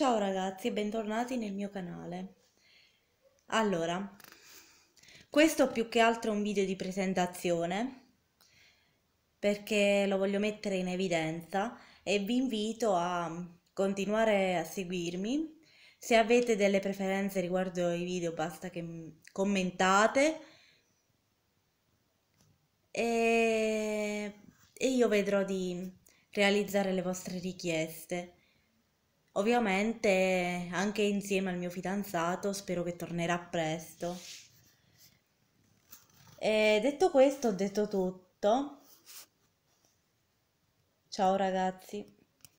Ciao ragazzi e bentornati nel mio canale. Allora, questo più che altro è un video di presentazione perché lo voglio mettere in evidenza e vi invito a continuare a seguirmi. Se avete delle preferenze riguardo i video basta che commentate e, e io vedrò di realizzare le vostre richieste. Ovviamente anche insieme al mio fidanzato spero che tornerà presto. E detto questo ho detto tutto. Ciao ragazzi.